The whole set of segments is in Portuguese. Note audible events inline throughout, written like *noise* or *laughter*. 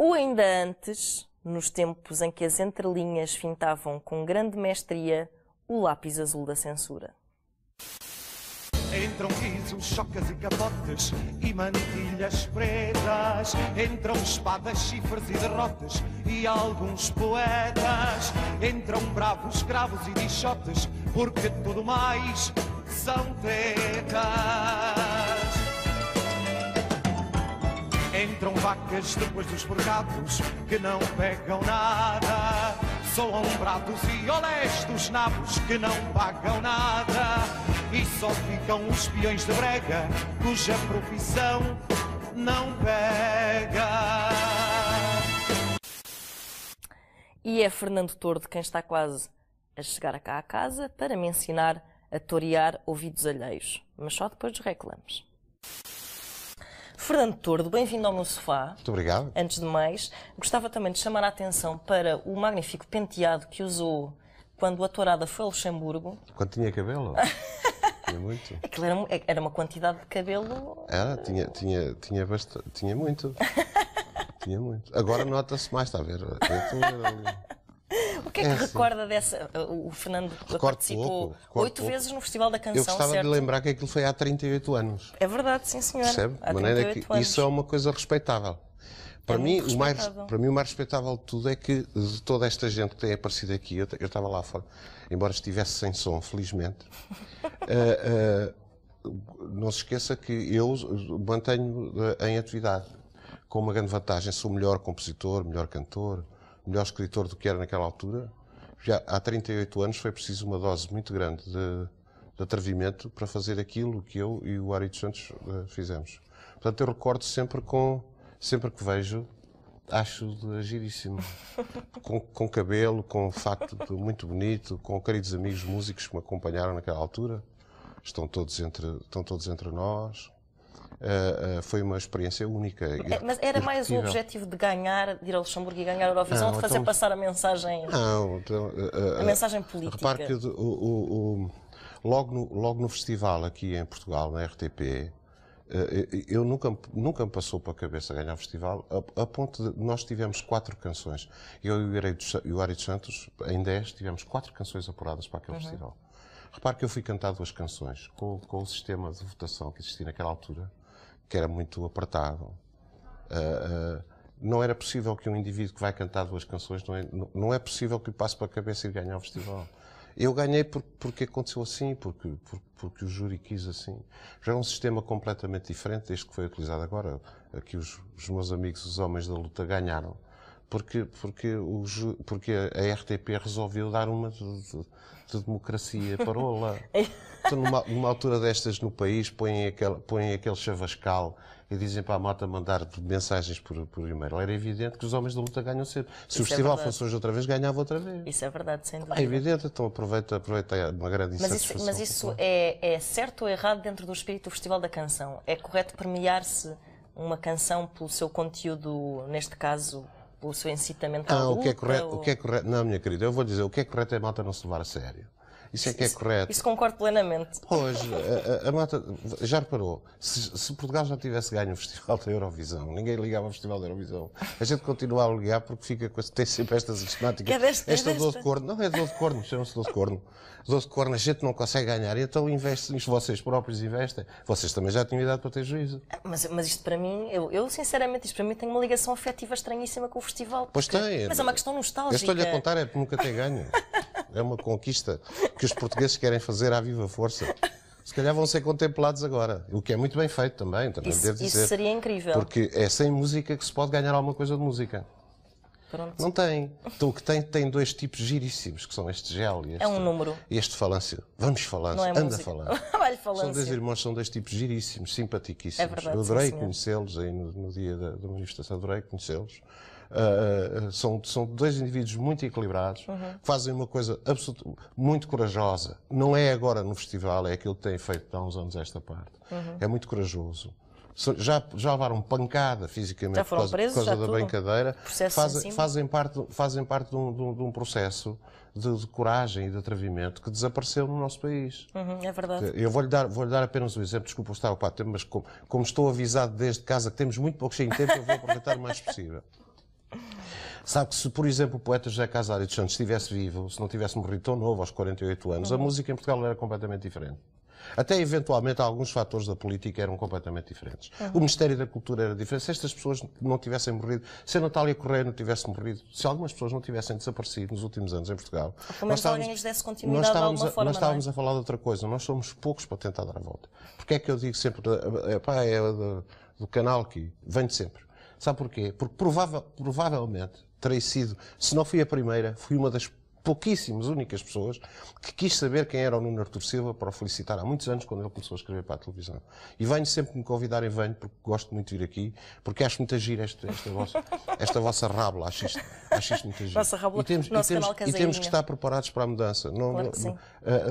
O ainda antes, nos tempos em que as entrelinhas fintavam com grande mestria o lápis azul da censura. Entram guizos, chocas e capotes e mantilhas pretas. Entram espadas, chifres e derrotas e alguns poetas. Entram bravos, cravos e bichotes, porque tudo mais são tretas. Entram vacas depois dos bocados que não pegam nada. Soam pratos e olés dos nabos que não pagam nada. E só ficam os peões de brega cuja profissão não pega. E é Fernando Tordo quem está quase a chegar cá à casa para me ensinar a torear ouvidos alheios, mas só depois dos reclames. Fernando Tordo, bem-vindo ao meu sofá. Muito obrigado. Antes de mais, gostava também de chamar a atenção para o magnífico penteado que usou quando a tourada foi a Luxemburgo. Quando tinha cabelo? *laughs* tinha muito. Aquilo era, era, uma quantidade de cabelo. Era, tinha, tinha, tinha, tinha muito. *laughs* tinha muito. Agora nota-se mais, está a ver? Eu estou... O que é que é assim. recorda dessa. O Fernando Recordo participou oito vezes no Festival da Canção. Eu gostava certo? de lembrar que aquilo foi há 38 anos. É verdade, sim, senhor. Percebe? Há maneira que anos. isso é uma coisa respeitável. Para, é mim, o mais, para mim, o mais respeitável de tudo é que de toda esta gente que tem aparecido aqui, eu, eu estava lá fora, embora estivesse sem som, felizmente, uh, *laughs* uh, não se esqueça que eu mantenho eh, em atividade com uma grande vantagem. Sou melhor compositor, melhor cantor, melhor escritor do que era naquela altura, já há 38 anos foi preciso uma dose muito grande de, de atrevimento para fazer aquilo que eu e o Ari dos Santos eh, fizemos. Portanto, eu recordo sempre com sempre que vejo acho giríssimo. *laughs* Com, com, cabelo, com fato muito bonito, com queridos amigos músicos que me acompanharam naquela altura. Estão todos entre, estão todos entre nós. Uh, foi uma experiência única. É, mas era mais o objetivo de ganhar, de ir ao Luxemburgo e ganhar a Eurovisão, não, de fazer então, passar a mensagem. Não, então, uh, a mensagem política. Repare que o, o, o, logo, no, logo no festival aqui em Portugal, na RTP, eu nunca, nunca me passou pela cabeça ganhar o festival, a, a, ponto de nós tivemos quatro canções. Eu e o Ari dos Santos, em 10, tivemos quatro canções apuradas para aquele uhum. festival. Repare que eu fui cantar duas canções com, com o sistema de votação que existia naquela altura que era muito apertado. Uh, uh, ah, não era possível que um indivíduo que vai cantar duas canções, não é, não é possível que lhe passe pela cabeça e ganhe o festival. Eu ganhei porque, porque aconteceu assim, porque, porque, porque, o júri quis assim. Já é um sistema completamente diferente deste que foi utilizado agora. Aqui os, os meus amigos, os homens da luta, ganharam porque, porque, porque a RTP resolveu dar uma de, de, de democracia parola. *laughs* então, numa, numa, altura destas no país, põem aquele, põem aquele chavascal e dizem para a malta mandar mensagens por, por e-mail. Era evidente que os homens da luta ganham sempre Se Isso o é festival é fosse hoje outra vez, ganhava outra vez. Isso é verdade, sem é dúvida. É evidente, então aproveita, aproveita uma grande mas isso, mas isso é, é certo ou errado dentro do espírito do Festival da Canção? É correto premiar-se uma canção pelo seu conteúdo, neste caso, o seu incitamento à ah, luta, o que é correto, ou... o que é correto, não, minha querida, eu vou dizer, o que é correto é a malta não se levar a sério. Isso é que é correto. Isso concordo plenamente. Pois, a, a, Mata já reparou, se, se, Portugal já tivesse ganho o Festival da Eurovisão, ninguém ligava ao Festival da Eurovisão. A gente continuava a ligar porque fica com, tem sempre estas sistemáticas. É desta, Esta é, é de corno. Não, é dou de corno, chama-se dou de corno. Dou de corno, a gente não consegue ganhar. Então investem, vocês próprios investem. Vocês também já tinham idade para ter juízo. Mas, mas isto para mim, eu, eu sinceramente, isto para mim tem uma ligação afetiva estranhíssima com o festival. Porque, pois tem. Mas é uma questão nostálgica. Eu estou-lhe a contar é que nunca tem ganho. *laughs* é uma conquista que os portugueses querem fazer à viva força. Se calhar vão ser contemplados agora, o que é muito bem feito também, também isso, devo dizer. Isso seria incrível. Porque é sem música que se pode ganhar alguma coisa de música. Pronto. Não tem. Então, o que tem, tem dois tipos giríssimos, que são este gel e é este, é um número. este falâncio. Vamos falâncio, é anda falâncio. falâncio. *laughs* São dois irmãos, são dois tipos giríssimos, simpaticíssimos. É verdade, Eu adorei conhecê-los aí no, no, dia da, da manifestação, adorei conhecê-los uh, são, são dois indivíduos muito equilibrados, uhum. fazem uma coisa absoluta, muito corajosa. Não é agora no festival, é aquilo que têm feito há uns anos esta parte. Uhum. É muito corajoso. Já, já levaram pancada fisicamente por causa, presos, por causa da tudo. brincadeira. Fazem, fazem, parte, fazem parte de um, de um, de um processo de, de, coragem e de atrevimento que desapareceu no nosso país. Uhum, é verdade. Eu vou-lhe dar, vou dar apenas um exemplo, desculpa estar ocupado tempo, mas como, como, estou avisado desde casa que temos muito pouco cheio de tempo, eu vou aproveitar o mais possível. Sabe que se, por exemplo, o poeta José Casares Santos estivesse vivo, se não tivesse morrido tão novo, aos 48 anos, uhum. a música em Portugal era completamente diferente. Até eventualmente alguns fatores da política eram completamente diferentes. Uhum. O Ministério da Cultura era diferente. Se estas pessoas não tivessem morrido, se a Natália Correia não tivesse morrido, se algumas pessoas não tivessem desaparecido nos últimos anos em Portugal, nós estávamos, nós estávamos, a, forma, nós estávamos é? a falar de outra coisa. Nós somos poucos para tentar dar a volta. Porque é que eu digo sempre, é pá, é do, do canal que vem de sempre. Sabe porquê? Porque provável, provavelmente terei sido, se não fui a primeira, fui uma das pouquíssimas, únicas pessoas que quis saber quem era o Nuno Artur Silva para o felicitar há muitos anos quando ele começou a escrever para a televisão. E venho sempre me me convidarem, venho, porque gosto muito de vir aqui, porque acho muito agir esta, esta, vossa, esta vossa rábula, acho isto, acho isto muito agir. Nossa rábula, e temos, e temos, e temos, que estar preparados para a mudança. Não, claro não, uh,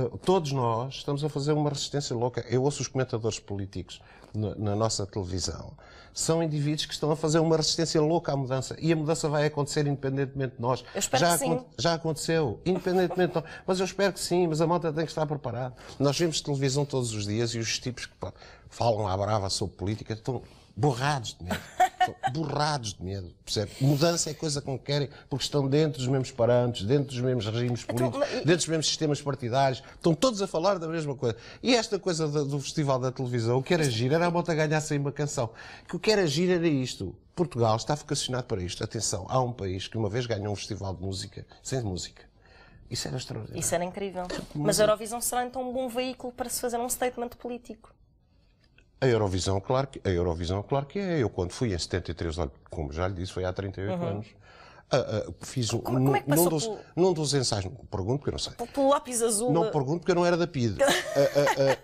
uh, todos nós estamos a fazer uma resistência louca. Eu ouço os comentadores políticos na, na nossa televisão. São indivíduos que estão a fazer uma resistência louca à mudança. E a mudança vai acontecer independentemente de nós. Eu espero já, que sim. já aconteceu eu, independentemente. Mas eu espero que sim, mas a malta tem que estar preparada. Nós vemos televisão todos os dias e os tipos que pá, falam à brava sobre política estão borrados de medo. Estão *laughs* borrados de medo, percebe? Mudança é coisa que não querem, porque estão dentro dos mesmos parâmetros, dentro dos mesmos regimes então, políticos, dentro dos mesmos sistemas partidários, estão todos a falar da mesma coisa. E esta coisa do Festival da Televisão, o que era giro era a moto a ganhar sem uma canção. o que era giro era isto. Portugal está vocacionado para isto. Atenção, há um país que uma vez ganhou um festival de música sem música. Isso era extraordinário. Isso era incrível. Mas é- a Eurovisão será então um bom veículo para se fazer um statement político. A Eurovisão, claro que, a Eurovisão, claro que é. Eu, quando fui em 73, como já lhe disse, foi há 38 uhum. anos. Uh, uh, fiz um, como, como é que num, dos, ensaios, pergunto porque eu não sei. Pelo lápis azul. Não pergunto porque eu não era da PID. uh, *laughs* ah,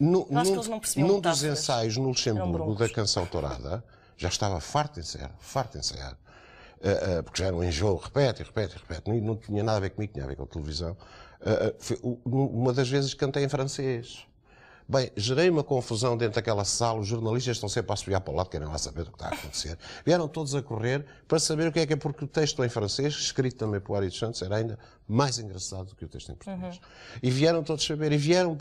no, num, num dos ensaios no Luxemburgo da Canção Dourada, já estava farto de ensaiar, farto de ensaiar. Eh, eh, porque já era um enjoo, repete, repete, repete, não, não tinha nada a ver comigo, tinha a ver com a televisão. Eh, uma das vezes cantei em francês. Bem, gerei uma confusão dentro daquela sala, os jornalistas estão sempre a subir para o lado, querem lá saber o que está a acontecer. Vieram todos a correr para saber o que é que é, porque o texto em francês, escrito também por Ari Santos, era ainda mais engraçado do que o texto em português. Uhum. E vieram todos saber, e vieram,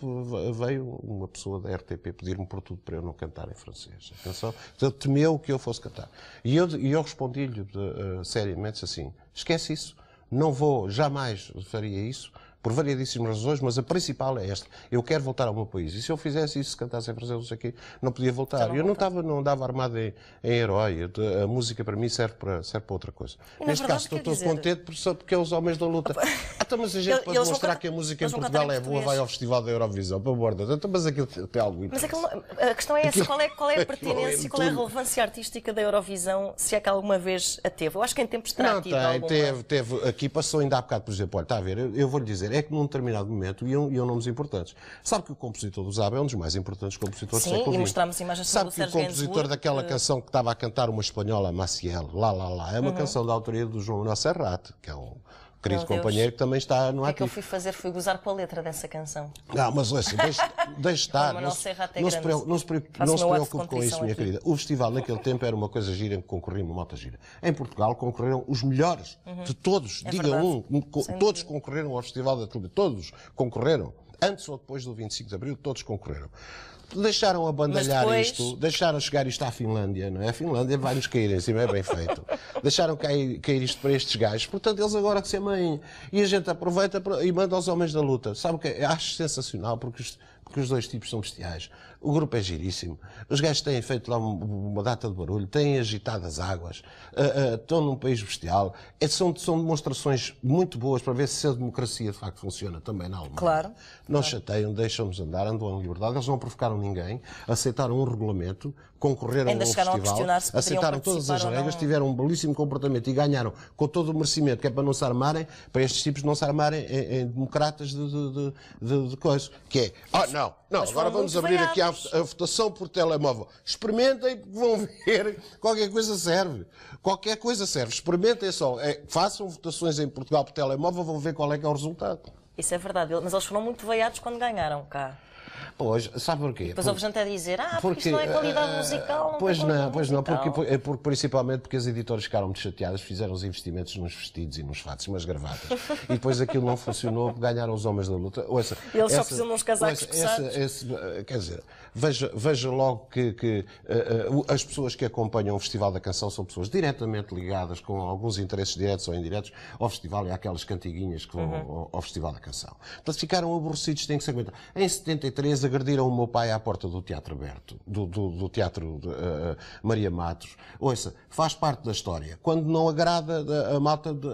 veio uma pessoa da RTP pedir-me por tudo para eu não cantar em francês. Atenção, temeu que eu fosse cantar. E eu, eu respondi-lhe uh, seriamente assim, esquece isso, não vou, jamais faria isso, por variedíssimas razões, mas a principal é esta. Eu quero voltar ao meu país. E se eu fizesse isso, se cantasse em francês, não sei o quê, não podia voltar. eu não, estava, não andava armado em, em herói. A música para mim serve para, serve para outra coisa. E Neste caso estou dizer... contente porque é os homens da luta. Há ah, então, mas a gente para demonstrar mostrar que a música em Portugal é boa, vai ao Festival da Eurovisão, para borda. Então, mas aquilo tem algo Mas aquilo, a questão é essa, qual é, qual é a *laughs* pertinência, e qual é a relevância artística da Eurovisão, se é que alguma vez a teve? Eu acho que em tempos terá não, tido tem, alguma... teve, teve, aqui passou ainda há bocado, por exemplo, olha, está a ver, eu, eu vou-lhe dizer, dizer é que num determinado momento iam, iam nomes importantes. Sabe que o compositor do Zaba é um dos mais importantes compositores Sim, do século Sim, e mostramos imagens Sabe do que o compositor daquela que... Eh, canção que estava a cantar uma espanhola, Maciel, lá, lá, lá, é uma uhum. canção da autoria do João Manuel Serrat, que é um querido companheiro, que também está no ativo. O que é eu fui fazer foi gozar com a letra dessa canção. Não, mas assim, deixe, deixe *laughs* estar. não, se, não, se, não se preocupe com isso, minha querida. O festival naquele tempo era uma coisa gira em que concorria uma moto gira. Em Portugal concorreram os melhores uhum. de todos, é diga um. Todos concorreram ao Festival da Televisão. Todos concorreram antes ou depois do 25 de Abril, todos concorreram deixaram abandalhar depois... isto, deixaram chegar isto à Finlândia, não é? A Finlândia vai-nos cair em cima, é bem feito. *laughs* deixaram cair, cair isto para estes gajos, portanto eles agora que se amanhã. E a gente aproveita e manda aos homens da luta. Sabe o que? É? Acho sensacional, porque isto porque os dois tipos são bestiais. O grupo é giríssimo. Os gajos têm feito lá uma data de barulho, têm agitado as águas, uh, uh, estão num país bestial. É, são, são, demonstrações muito boas para ver se a democracia de facto funciona também na Alemanha. Claro. Não claro. chateiam, deixam-nos andar, andam em liberdade. Eles não provocaram ninguém, aceitaram um regulamento, concorreram Ainda a um festival, a se aceitaram todas as regras, tiveram um belíssimo comportamento e ganharam com todo o merecimento, que é para não se armarem, para estes tipos não se armarem em, em democratas de, de, de, de, de coisa. Que é, oh, não, não, não. Agora vamos abrir aqui a, a, votação por telemóvel. Experimentem, vão *laughs* ver. Qualquer coisa serve. Qualquer coisa serve. Experimentem só. É, façam votações em Portugal por telemóvel, vão ver qual é que é o resultado. Isso é verdade. Mas eles foram muito veiados quando ganharam cá. Pois, sabe porquê? pois houve gente a dizer, ah, porque, porque isto não é qualidade eh, musical. Não pois não, pois musical. não, porque, é porque, principalmente porque as editoras ficaram muito chateadas, fizeram os investimentos nos vestidos e nos fatos, nas gravatas. *laughs* e depois aquilo não funcionou, ganharam os homens da luta. Ouça, Eles essa, só precisam uns casacos ouça, essa, esse, eh, Quer dizer, veja, veja logo que, que uh, as pessoas que acompanham o Festival da Canção são pessoas diretamente ligadas, com alguns interesses diretos ou indiretos, ao festival e àquelas cantiguinhas que vão uhum. ao, ao, Festival da Canção. Portanto, ficaram aborrecidos, têm que se aguentar. Em 73, agrediram o meu pai à porta do Teatro Aberto, do, do, do Teatro de, uh, Maria Matos. Ouça, faz parte da história. Quando não agrada, a malta uh, uh,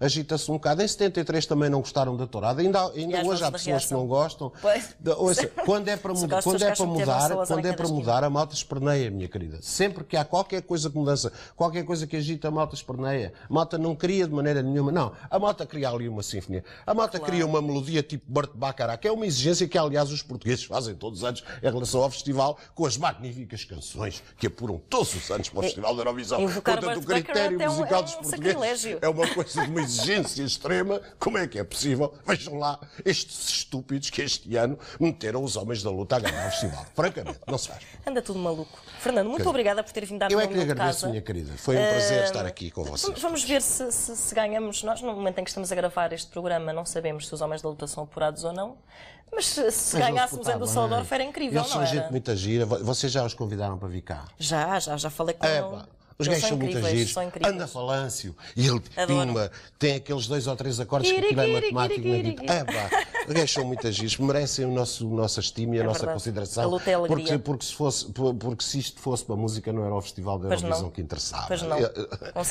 agita-se um bocado. Em 73 também não gostaram da tourada. Ainda, ainda hoje há pessoas reação. que não gostam. Pois. Ouça, quando é para, é quando é para mudar, quando é para mudar, a malta esperneia, minha querida. Sempre que há qualquer coisa que mudança, qualquer coisa que agita, a malta esperneia. A malta não cria de maneira nenhuma. Não, a malta cria ali uma sinfonia. A malta claro. cria uma melodia tipo Burt Bacharach. É uma exigência que, aliás, os portugueses fazem todos os anos em relação ao festival, com as magníficas canções que apuram todos os anos para o Festival da Eurovisão. Invocar Portanto, o critério musical é um, é um dos portugueses sacrilégio. é uma coisa de uma exigência extrema. Como é que é possível? Vejam lá estes estúpidos que este ano meteram os homens da luta a ganhar o festival. Francamente, não se faz. Anda tudo maluco. Fernando, muito obrigada por ter vindo dar Eu é que lhe agradeço, minha querida. Foi um prazer estar aqui com vocês. Vamos ver se, se, se ganhamos. Nós, no momento em que estamos a gravar este programa, não sabemos se os homens da luta são apurados ou não. Mas se, se ganharmos chegássemos em Dusseldorf era incrível, Eles não são era? gente muito gira. Vocês já os convidaram para vir cá? Já, já, já falei com... É, eles. Os gajos são muito giros. Anda Falâncio. E ele, Adoro. tem aqueles dois ou três acordes que aquilo é matemática. É, pá. Os muitas são merecem o nosso, nossa estima e a é nossa verdade. consideração. A luta é alegria. Porque, porque, se fosse, porque se isto fosse para a música, não era o Festival da Eurovisão que interessava. Pois não.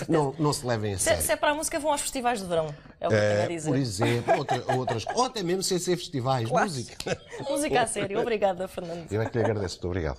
não. não. se levem a é- sério. Se, é para a música, vão aos festivais de verão. É o que é, dizer. Por exemplo, outra, outras. Ou até mesmo sem ser festivais, música. Música a sério. *laughs* Obrigada, Fernando. Eu é que lhe agradeço. Muito obrigado.